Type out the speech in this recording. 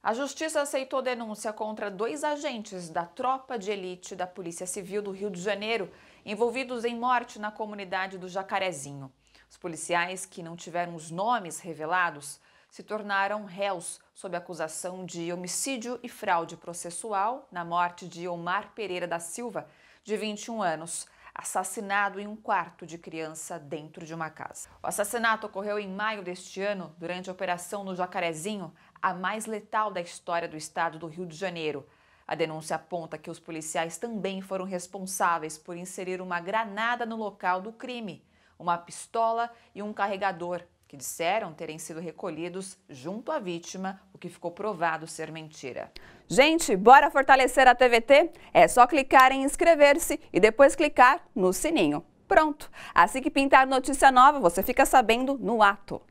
A justiça aceitou denúncia contra dois agentes da tropa de elite da Polícia Civil do Rio de Janeiro envolvidos em morte na comunidade do Jacarezinho. Os policiais, que não tiveram os nomes revelados, se tornaram réus sob acusação de homicídio e fraude processual na morte de Omar Pereira da Silva, de 21 anos, assassinado em um quarto de criança dentro de uma casa. O assassinato ocorreu em maio deste ano, durante a operação no Jacarezinho, a mais letal da história do estado do Rio de Janeiro. A denúncia aponta que os policiais também foram responsáveis por inserir uma granada no local do crime, uma pistola e um carregador que disseram terem sido recolhidos junto à vítima, o que ficou provado ser mentira. Gente, bora fortalecer a TVT? É só clicar em inscrever-se e depois clicar no sininho. Pronto! Assim que pintar notícia nova, você fica sabendo no ato.